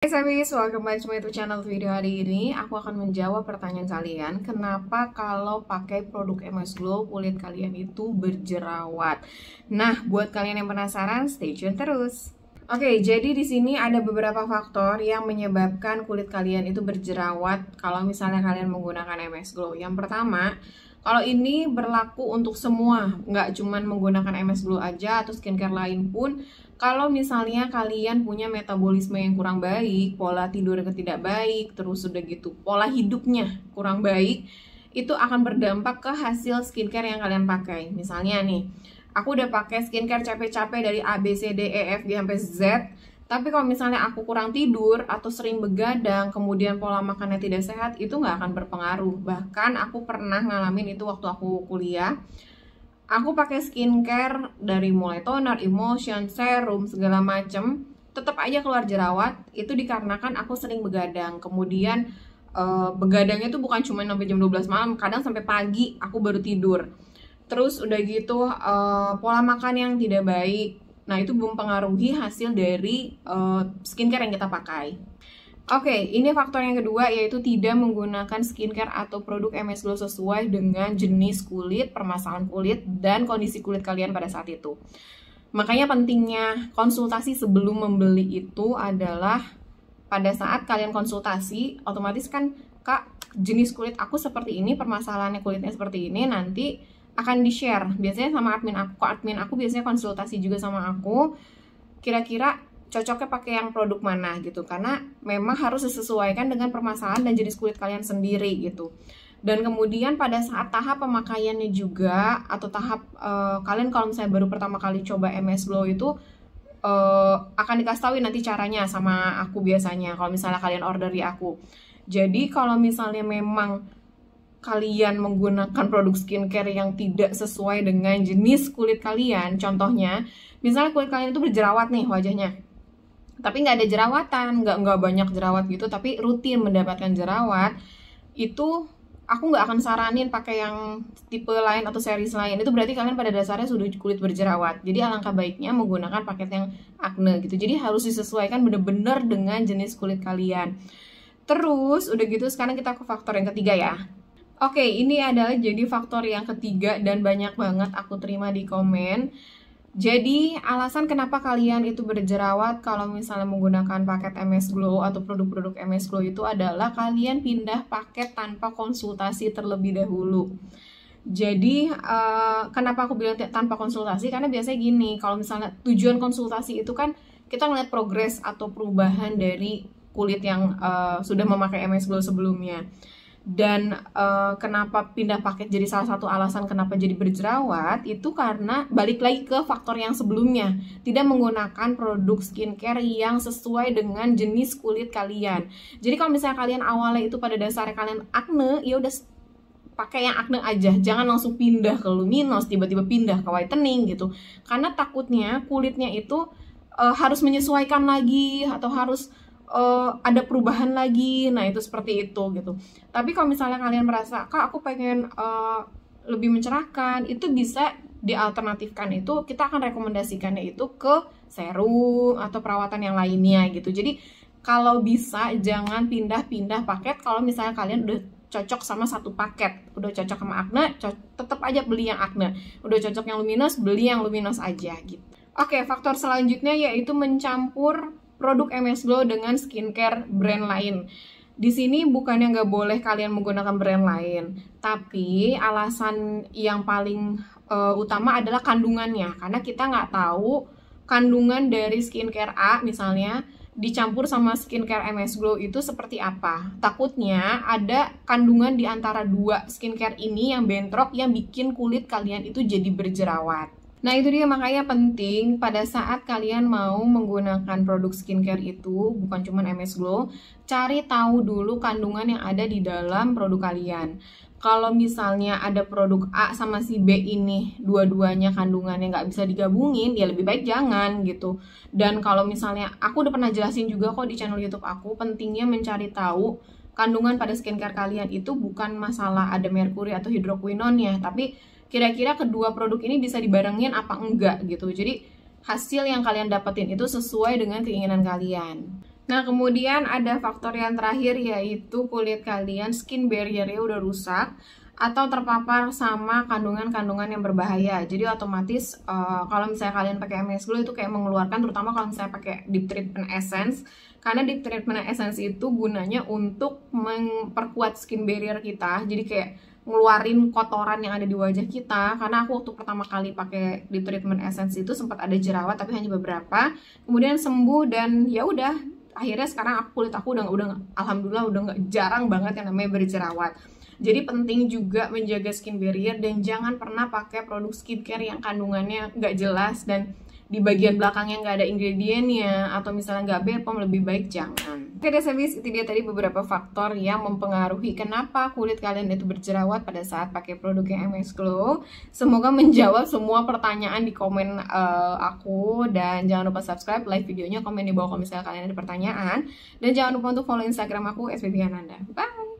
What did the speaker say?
Hey Sabis, welcome back to my YouTube channel video hari ini Aku akan menjawab pertanyaan kalian Kenapa kalau pakai produk MS Glow kulit kalian itu berjerawat Nah, buat kalian yang penasaran, stay tune terus Oke, okay, jadi di sini ada beberapa faktor yang menyebabkan kulit kalian itu berjerawat kalau misalnya kalian menggunakan MS Glow. Yang pertama, kalau ini berlaku untuk semua, nggak cuman menggunakan MS Glow aja atau skincare lain pun, kalau misalnya kalian punya metabolisme yang kurang baik, pola tidur yang tidak baik, terus sudah gitu pola hidupnya kurang baik, itu akan berdampak ke hasil skincare yang kalian pakai. Misalnya nih, aku udah pakai skincare capek-capek dari A B C D E F G sampai Z, tapi kalau misalnya aku kurang tidur atau sering begadang, kemudian pola makannya tidak sehat, itu nggak akan berpengaruh. Bahkan aku pernah ngalamin itu waktu aku kuliah aku pakai skincare dari mulai toner, emulsion, serum segala macem tetap aja keluar jerawat itu dikarenakan aku sering begadang kemudian uh, begadangnya tuh bukan cuma sampai jam 12 malam kadang sampai pagi aku baru tidur terus udah gitu uh, pola makan yang tidak baik nah itu belum pengaruhi hasil dari uh, skincare yang kita pakai Oke, okay, ini faktor yang kedua yaitu tidak menggunakan skincare atau produk MS Glow sesuai dengan jenis kulit, permasalahan kulit, dan kondisi kulit kalian pada saat itu. Makanya pentingnya konsultasi sebelum membeli itu adalah pada saat kalian konsultasi, otomatis kan, Kak, jenis kulit aku seperti ini, permasalahannya kulitnya seperti ini, nanti akan di-share. Biasanya sama admin aku, admin aku biasanya konsultasi juga sama aku, kira-kira cocoknya pakai yang produk mana gitu karena memang harus disesuaikan dengan permasalahan dan jenis kulit kalian sendiri gitu dan kemudian pada saat tahap pemakaiannya juga atau tahap uh, kalian kalau misalnya baru pertama kali coba MS Glow itu uh, akan dikasih tahu nanti caranya sama aku biasanya kalau misalnya kalian order di aku jadi kalau misalnya memang kalian menggunakan produk skincare yang tidak sesuai dengan jenis kulit kalian contohnya misalnya kulit kalian itu berjerawat nih wajahnya tapi nggak ada hmm. jerawatan nggak nggak banyak jerawat gitu tapi rutin mendapatkan jerawat itu aku nggak akan saranin pakai yang tipe lain atau series lain itu berarti kalian pada dasarnya sudah kulit berjerawat jadi alangkah baiknya menggunakan paket yang acne gitu jadi harus disesuaikan bener-bener dengan jenis kulit kalian terus udah gitu sekarang kita ke faktor yang ketiga ya Oke, ini adalah jadi faktor yang ketiga dan banyak banget aku terima di komen jadi alasan kenapa kalian itu berjerawat kalau misalnya menggunakan paket MS Glow atau produk-produk MS Glow itu adalah kalian pindah paket tanpa konsultasi terlebih dahulu. Jadi uh, kenapa aku bilang tanpa konsultasi? Karena biasanya gini, kalau misalnya tujuan konsultasi itu kan kita ngeliat progres atau perubahan dari kulit yang uh, sudah memakai MS Glow sebelumnya dan uh, kenapa pindah paket jadi salah satu alasan kenapa jadi berjerawat itu karena balik lagi ke faktor yang sebelumnya tidak menggunakan produk skincare yang sesuai dengan jenis kulit kalian jadi kalau misalnya kalian awalnya itu pada dasarnya kalian acne ya udah pakai yang acne aja jangan langsung pindah ke luminous tiba-tiba pindah ke whitening gitu karena takutnya kulitnya itu uh, harus menyesuaikan lagi atau harus uh, ada perubahan lagi nah itu seperti itu gitu tapi kalau misalnya kalian merasa kak aku pengen uh, lebih mencerahkan itu bisa dialternatifkan itu kita akan rekomendasikannya itu ke serum atau perawatan yang lainnya gitu jadi kalau bisa jangan pindah-pindah paket kalau misalnya kalian udah cocok sama satu paket udah cocok sama acne, tetap aja beli yang acne. udah cocok yang luminous beli yang luminous aja gitu oke faktor selanjutnya yaitu mencampur produk MS Glow dengan skincare brand lain. Di sini bukannya nggak boleh kalian menggunakan brand lain, tapi alasan yang paling uh, utama adalah kandungannya, karena kita nggak tahu kandungan dari skincare A misalnya dicampur sama skincare MS Glow itu seperti apa. Takutnya ada kandungan di antara dua skincare ini yang bentrok yang bikin kulit kalian itu jadi berjerawat. Nah itu dia makanya penting pada saat kalian mau menggunakan produk skincare itu bukan cuma MS Glow, cari tahu dulu kandungan yang ada di dalam produk kalian. Kalau misalnya ada produk A sama si B ini dua-duanya kandungannya nggak bisa digabungin, ya lebih baik jangan gitu. Dan kalau misalnya aku udah pernah jelasin juga kok di channel YouTube aku pentingnya mencari tahu kandungan pada skincare kalian itu bukan masalah ada merkuri atau ya tapi kira-kira kedua produk ini bisa dibarengin apa enggak gitu. Jadi hasil yang kalian dapetin itu sesuai dengan keinginan kalian. Nah, kemudian ada faktor yang terakhir yaitu kulit kalian skin barrier-nya udah rusak atau terpapar sama kandungan-kandungan yang berbahaya. Jadi otomatis uh, kalau misalnya kalian pakai MS Glow itu kayak mengeluarkan terutama kalau misalnya pakai deep treatment essence karena deep treatment essence itu gunanya untuk memperkuat skin barrier kita. Jadi kayak ngeluarin kotoran yang ada di wajah kita karena aku waktu pertama kali pakai deep treatment essence itu sempat ada jerawat tapi hanya beberapa kemudian sembuh dan ya udah akhirnya sekarang aku kulit aku udah udah alhamdulillah udah nggak jarang banget yang namanya berjerawat jadi penting juga menjaga skin barrier dan jangan pernah pakai produk skincare yang kandungannya nggak jelas dan di bagian belakangnya nggak ada ingredientnya atau misalnya nggak bepom lebih baik jangan. Oke deh Sebis, itu dia tadi beberapa faktor yang mempengaruhi kenapa kulit kalian itu berjerawat pada saat pakai produk yang MS Glow. Semoga menjawab semua pertanyaan di komen uh, aku dan jangan lupa subscribe, like videonya, komen di bawah kalau misalnya kalian ada pertanyaan dan jangan lupa untuk follow Instagram aku SPB Ananda. Bye.